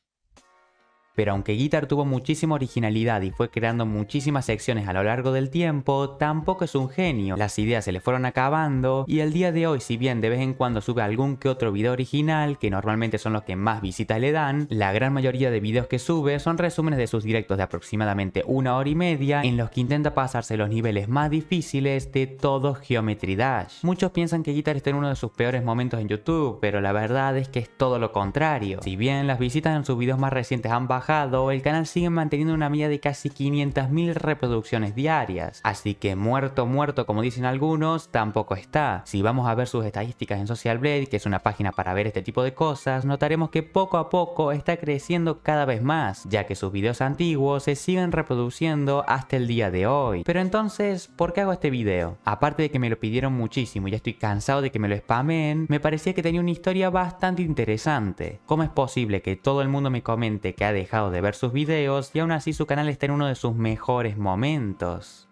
Speaker 1: Pero aunque Guitar tuvo muchísima originalidad y fue creando muchísimas secciones a lo largo del tiempo, tampoco es un genio. Las ideas se le fueron acabando y el día de hoy, si bien de vez en cuando sube algún que otro video original, que normalmente son los que más visitas le dan, la gran mayoría de videos que sube son resúmenes de sus directos de aproximadamente una hora y media en los que intenta pasarse los niveles más difíciles de todo Geometry Dash. Muchos piensan que Guitar está en uno de sus peores momentos en YouTube, pero la verdad es que es todo lo contrario. Si bien las visitas en sus videos más recientes han bajado, el canal sigue manteniendo una media de casi 500.000 reproducciones diarias. Así que muerto, muerto, como dicen algunos, tampoco está. Si vamos a ver sus estadísticas en Social Blade, que es una página para ver este tipo de cosas, notaremos que poco a poco está creciendo cada vez más, ya que sus videos antiguos se siguen reproduciendo hasta el día de hoy. Pero entonces, ¿por qué hago este video? Aparte de que me lo pidieron muchísimo y ya estoy cansado de que me lo spamen, me parecía que tenía una historia bastante interesante. ¿Cómo es posible que todo el mundo me comente que ha dejado de ver sus videos y aún así su canal está en uno de sus mejores momentos.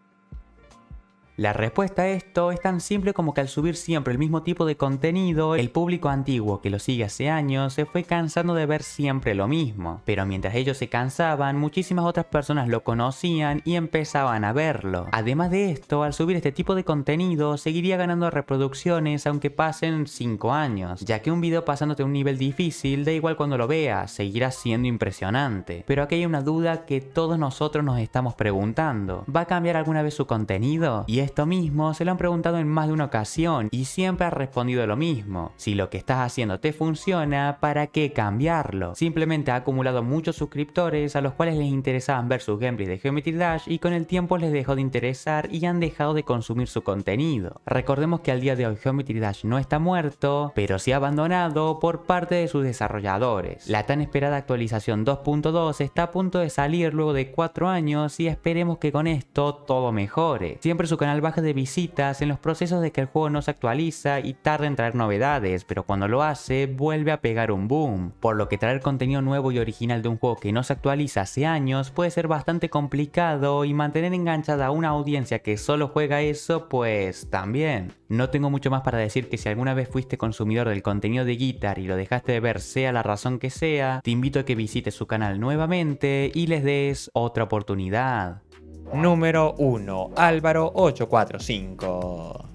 Speaker 1: La respuesta a esto es tan simple como que al subir siempre el mismo tipo de contenido, el público antiguo que lo sigue hace años se fue cansando de ver siempre lo mismo. Pero mientras ellos se cansaban, muchísimas otras personas lo conocían y empezaban a verlo. Además de esto, al subir este tipo de contenido, seguiría ganando reproducciones aunque pasen 5 años, ya que un video pasándote un nivel difícil, da igual cuando lo veas, seguirá siendo impresionante. Pero aquí hay una duda que todos nosotros nos estamos preguntando. ¿Va a cambiar alguna vez su contenido? esto mismo se lo han preguntado en más de una ocasión y siempre ha respondido lo mismo. Si lo que estás haciendo te funciona, ¿para qué cambiarlo? Simplemente ha acumulado muchos suscriptores a los cuales les interesaban ver sus gameplays de Geometry Dash y con el tiempo les dejó de interesar y han dejado de consumir su contenido. Recordemos que al día de hoy Geometry Dash no está muerto, pero se ha abandonado por parte de sus desarrolladores. La tan esperada actualización 2.2 está a punto de salir luego de 4 años y esperemos que con esto todo mejore. Siempre su canal baja de visitas en los procesos de que el juego no se actualiza y tarda en traer novedades, pero cuando lo hace vuelve a pegar un boom, por lo que traer contenido nuevo y original de un juego que no se actualiza hace años puede ser bastante complicado y mantener enganchada a una audiencia que solo juega eso pues también. No tengo mucho más para decir que si alguna vez fuiste consumidor del contenido de Guitar y lo dejaste de ver sea la razón que sea, te invito a que visites su canal nuevamente y les des otra oportunidad. Número 1, Álvaro 845.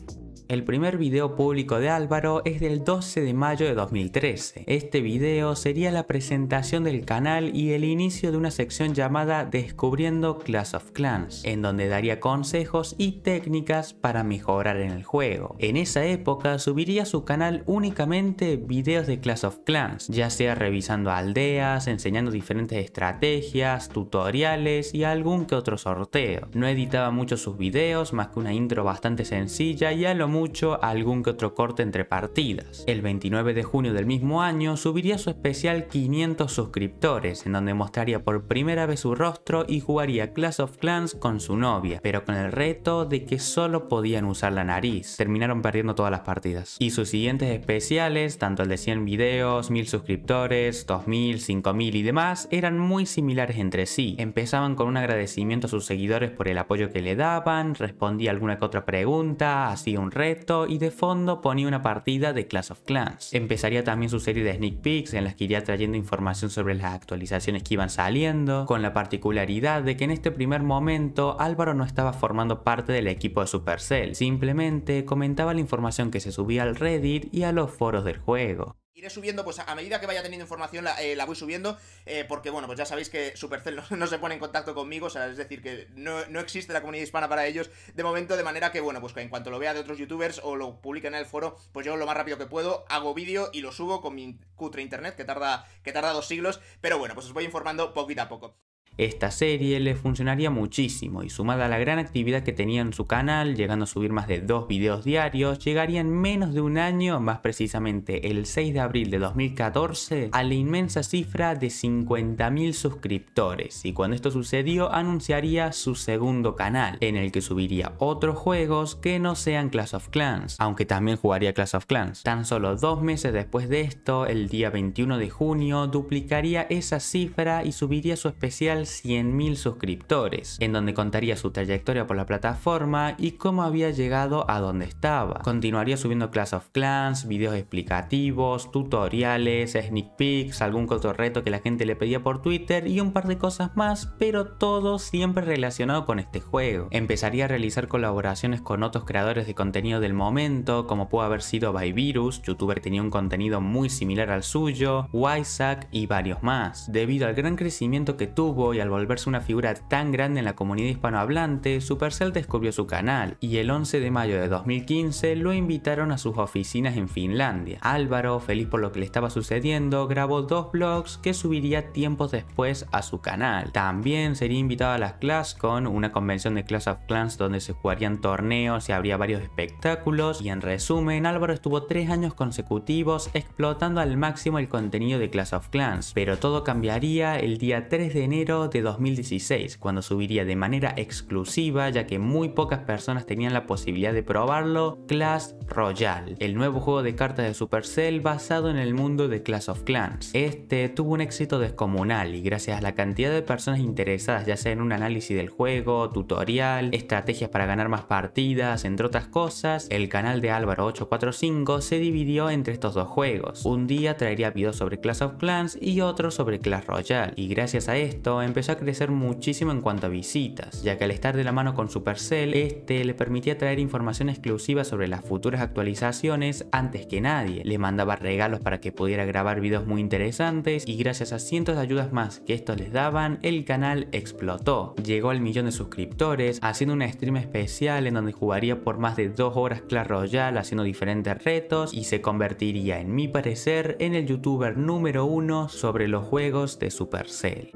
Speaker 1: El primer video público de Álvaro es del 12 de mayo de 2013. Este video sería la presentación del canal y el inicio de una sección llamada Descubriendo Clash of Clans, en donde daría consejos y técnicas para mejorar en el juego. En esa época subiría a su canal únicamente videos de Clash of Clans, ya sea revisando aldeas, enseñando diferentes estrategias, tutoriales y algún que otro sorteo. No editaba mucho sus videos, más que una intro bastante sencilla y a lo mucho algún que otro corte entre partidas. El 29 de junio del mismo año subiría su especial 500 suscriptores, en donde mostraría por primera vez su rostro y jugaría class of Clans con su novia, pero con el reto de que solo podían usar la nariz. Terminaron perdiendo todas las partidas. Y sus siguientes especiales, tanto el de 100 videos, 1000 suscriptores, 2000, 5000 y demás, eran muy similares entre sí. Empezaban con un agradecimiento a sus seguidores por el apoyo que le daban, respondía alguna que otra pregunta, hacía un reto, y de fondo ponía una partida de Clash of Clans. Empezaría también su serie de sneak peeks en las que iría trayendo información sobre las actualizaciones que iban saliendo, con la particularidad de que en este primer momento Álvaro no estaba formando parte del equipo de Supercell, simplemente comentaba la información que se subía al Reddit y a los foros del juego.
Speaker 2: Iré subiendo, pues a medida que vaya teniendo información la, eh, voy subiendo, eh, porque bueno, pues ya sabéis que Supercell no, se pone en contacto conmigo, o sea, es decir, que no, existe la comunidad hispana para ellos de momento, de manera que bueno, pues que en cuanto lo vea de otros youtubers o lo publiquen en el foro, pues yo lo más rápido que puedo hago vídeo y lo subo con mi cutre internet, que tarda, que tarda dos siglos, pero bueno, pues os voy informando poquito a poco
Speaker 1: esta serie le funcionaría muchísimo y sumada a la gran actividad que tenía en su canal, llegando a subir más de dos videos diarios, llegaría en menos de un año, más precisamente el 6 de abril de 2014, a la inmensa cifra de 50.000 suscriptores y cuando esto sucedió anunciaría su segundo canal, en el que subiría otros juegos que no sean Clash of Clans, aunque también jugaría Clash of Clans. Tan solo dos meses después de esto, el día 21 de junio, duplicaría esa cifra y subiría su especial 100.000 suscriptores, en donde contaría su trayectoria por la plataforma y cómo había llegado a donde estaba. Continuaría subiendo Clash of Clans, videos explicativos, tutoriales, sneak peeks, algún otro reto que la gente le pedía por Twitter y un par de cosas más, pero todo siempre relacionado con este juego. Empezaría a realizar colaboraciones con otros creadores de contenido del momento, como pudo haber sido ByVirus, Virus, youtuber tenía un contenido muy similar al suyo, Wysack y varios más. Debido al gran crecimiento que tuvo al volverse una figura tan grande en la comunidad hispanohablante, Supercell descubrió su canal y el 11 de mayo de 2015 lo invitaron a sus oficinas en Finlandia. Álvaro, feliz por lo que le estaba sucediendo, grabó dos blogs que subiría tiempos después a su canal. También sería invitado a las con una convención de Clash of Clans donde se jugarían torneos y habría varios espectáculos. Y en resumen, Álvaro estuvo tres años consecutivos explotando al máximo el contenido de Clash of Clans, pero todo cambiaría el día 3 de enero de 2016, cuando subiría de manera exclusiva, ya que muy pocas personas tenían la posibilidad de probarlo, Clash Royale, el nuevo juego de cartas de Supercell basado en el mundo de Clash of Clans. Este tuvo un éxito descomunal y gracias a la cantidad de personas interesadas, ya sea en un análisis del juego, tutorial, estrategias para ganar más partidas, entre otras cosas, el canal de Álvaro 845 se dividió entre estos dos juegos. Un día traería videos sobre Clash of Clans y otro sobre Clash Royale, y gracias a esto empezó a crecer muchísimo en cuanto a visitas, ya que al estar de la mano con Supercell, este le permitía traer información exclusiva sobre las futuras actualizaciones antes que nadie, le mandaba regalos para que pudiera grabar videos muy interesantes y gracias a cientos de ayudas más que estos les daban, el canal explotó. Llegó al millón de suscriptores, haciendo una stream especial en donde jugaría por más de dos horas Clash Royale haciendo diferentes retos y se convertiría en mi parecer en el youtuber número uno sobre los juegos de Supercell.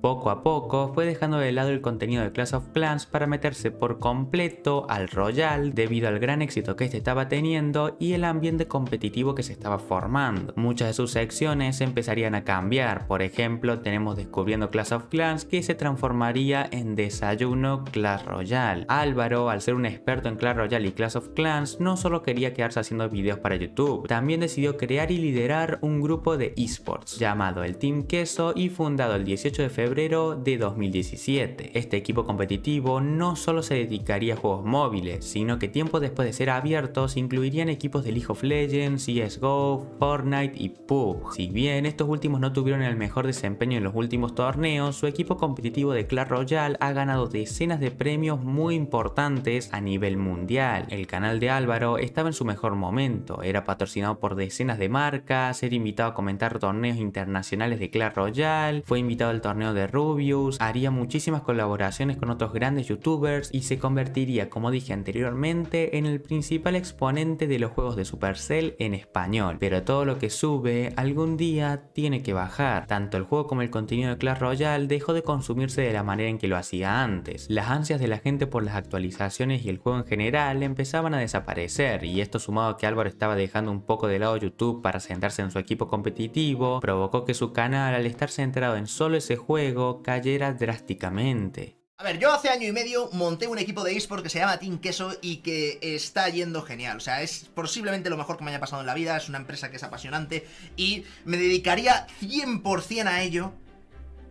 Speaker 1: Poco a poco fue dejando de lado el contenido de Clash of Clans para meterse por completo al Royal debido al gran éxito que este estaba teniendo y el ambiente competitivo que se estaba formando. Muchas de sus secciones empezarían a cambiar, por ejemplo tenemos Descubriendo Clash of Clans que se transformaría en Desayuno Clash Royal. Álvaro, al ser un experto en Clash Royal y Clash of Clans, no solo quería quedarse haciendo videos para YouTube, también decidió crear y liderar un grupo de esports llamado el Team Queso y fundado el 18 de febrero febrero de 2017. Este equipo competitivo no solo se dedicaría a juegos móviles, sino que tiempo después de ser abiertos incluirían equipos de League of Legends, CSGO, Fortnite y PUBG. Si bien estos últimos no tuvieron el mejor desempeño en los últimos torneos, su equipo competitivo de Clash Royale ha ganado decenas de premios muy importantes a nivel mundial. El canal de Álvaro estaba en su mejor momento, era patrocinado por decenas de marcas, era invitado a comentar torneos internacionales de Clash Royale, fue invitado al torneo de de Rubius, haría muchísimas colaboraciones con otros grandes youtubers y se convertiría, como dije anteriormente, en el principal exponente de los juegos de Supercell en español. Pero todo lo que sube algún día tiene que bajar. Tanto el juego como el contenido de Clash Royale dejó de consumirse de la manera en que lo hacía antes. Las ansias de la gente por las actualizaciones y el juego en general empezaban a desaparecer y esto sumado a que Álvaro estaba dejando un poco de lado YouTube para sentarse en su equipo competitivo, provocó que su canal al estar centrado en solo ese juego cayera drásticamente.
Speaker 2: A ver, yo hace año y medio monté un equipo de eSport que se llama Team Queso y que está yendo genial. O sea, es posiblemente lo mejor que me haya pasado en la vida, es una empresa que es apasionante y me dedicaría 100% a ello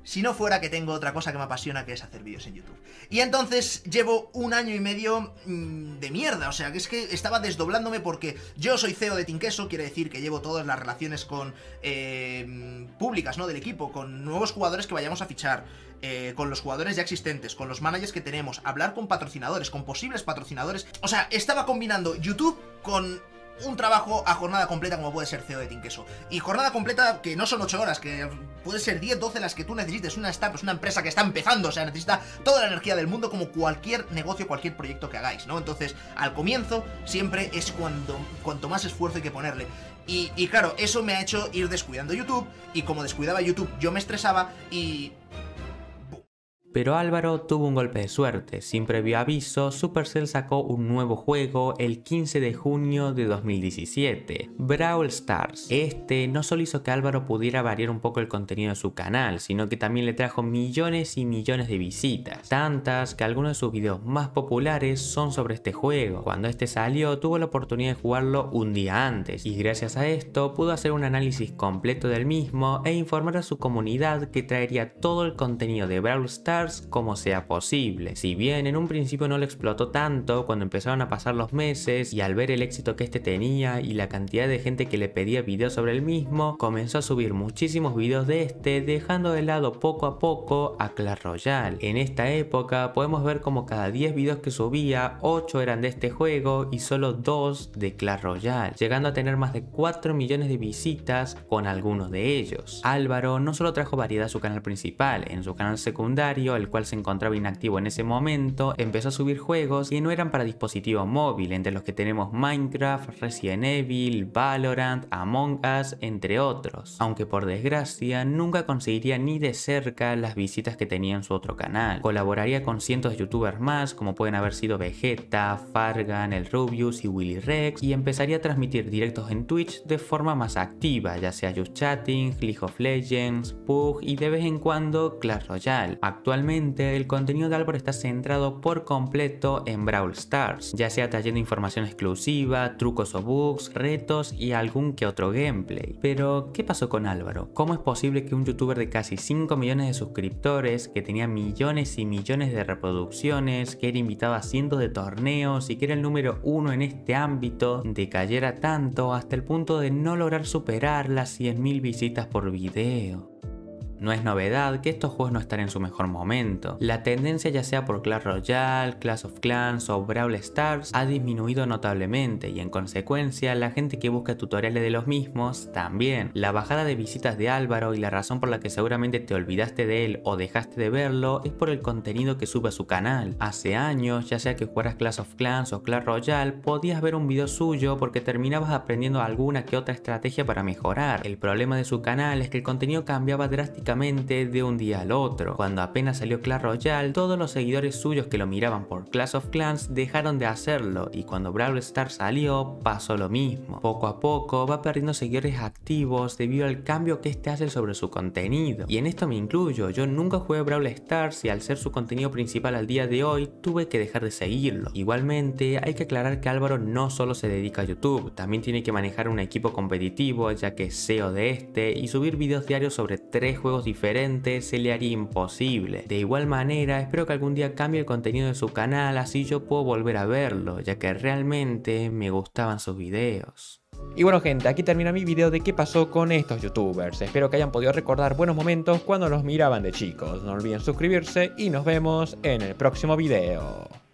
Speaker 2: si no fuera que tengo otra cosa que me apasiona que es hacer vídeos en YouTube. Y entonces llevo un año y medio mm, de mierda, o sea, que es que estaba desdoblándome porque yo soy CEO de Tinqueso, quiere decir que llevo todas las relaciones con eh, públicas, ¿no? Del equipo, con nuevos jugadores que vayamos a fichar, eh, con los jugadores ya existentes, con los managers que tenemos, hablar con patrocinadores, con posibles patrocinadores. O sea, estaba combinando YouTube con un trabajo a jornada completa como puede ser CEO de Tinqueso. Y jornada completa que no son 8 horas, que puede ser 10, 12 las que tú necesites. Una startup es una empresa que está empezando, o sea, necesita toda la energía del mundo como cualquier negocio, cualquier proyecto que hagáis, ¿no? Entonces, al comienzo siempre es cuando cuanto más esfuerzo hay que ponerle. Y, y claro, eso me ha hecho ir descuidando YouTube y como descuidaba YouTube yo me estresaba y
Speaker 1: pero Álvaro tuvo un golpe de suerte. Sin previo aviso, Supercell sacó un nuevo juego el 15 de junio de 2017, Brawl Stars. Este no solo hizo que Álvaro pudiera variar un poco el contenido de su canal, sino que también le trajo millones y millones de visitas, tantas que algunos de sus videos más populares son sobre este juego. Cuando este salió, tuvo la oportunidad de jugarlo un día antes, y gracias a esto pudo hacer un análisis completo del mismo e informar a su comunidad que traería todo el contenido de Brawl Stars como sea posible. Si bien en un principio no lo explotó tanto, cuando empezaron a pasar los meses y al ver el éxito que este tenía y la cantidad de gente que le pedía videos sobre el mismo, comenzó a subir muchísimos videos de este, dejando de lado poco a poco a Clash Royale. En esta época podemos ver como cada 10 videos que subía, 8 eran de este juego y solo 2 de Clash Royale, llegando a tener más de 4 millones de visitas con algunos de ellos. Álvaro no solo trajo variedad a su canal principal, en su canal secundario el cual se encontraba inactivo en ese momento, empezó a subir juegos que no eran para dispositivo móvil, entre los que tenemos Minecraft, Resident Evil, Valorant, Among Us, entre otros. Aunque por desgracia, nunca conseguiría ni de cerca las visitas que tenía en su otro canal. Colaboraría con cientos de youtubers más, como pueden haber sido Vegeta, Fargan, El Rubius y Willy Rex, y empezaría a transmitir directos en Twitch de forma más activa, ya sea Just Chatting, League of Legends, Pug y de vez en cuando Clash Royale. Actualmente Finalmente el contenido de Álvaro está centrado por completo en Brawl Stars, ya sea trayendo información exclusiva, trucos o bugs, retos y algún que otro gameplay. Pero, ¿qué pasó con Álvaro? ¿Cómo es posible que un youtuber de casi 5 millones de suscriptores, que tenía millones y millones de reproducciones, que era invitado a cientos de torneos y que era el número uno en este ámbito, decayera tanto hasta el punto de no lograr superar las 100.000 visitas por video? No es novedad que estos juegos no están en su mejor momento. La tendencia ya sea por Clash Royale, Clash of Clans o Brawl Stars ha disminuido notablemente y en consecuencia la gente que busca tutoriales de los mismos también. La bajada de visitas de Álvaro y la razón por la que seguramente te olvidaste de él o dejaste de verlo es por el contenido que sube a su canal. Hace años, ya sea que jugaras Clash of Clans o Clash Royale, podías ver un video suyo porque terminabas aprendiendo alguna que otra estrategia para mejorar. El problema de su canal es que el contenido cambiaba drásticamente de un día al otro. Cuando apenas salió Clash Royale, todos los seguidores suyos que lo miraban por Clash of Clans dejaron de hacerlo y cuando Brawl Stars salió pasó lo mismo. Poco a poco va perdiendo seguidores activos debido al cambio que este hace sobre su contenido. Y en esto me incluyo, yo nunca jugué Brawl Stars y al ser su contenido principal al día de hoy tuve que dejar de seguirlo. Igualmente hay que aclarar que Álvaro no solo se dedica a YouTube, también tiene que manejar un equipo competitivo ya que es CEO de este y subir videos diarios sobre tres juegos diferentes se le haría imposible. De igual manera, espero que algún día cambie el contenido de su canal así yo puedo volver a verlo, ya que realmente me gustaban sus videos. Y bueno gente, aquí termina mi video de qué pasó con estos youtubers. Espero que hayan podido recordar buenos momentos cuando los miraban de chicos. No olviden suscribirse y nos vemos en el próximo video.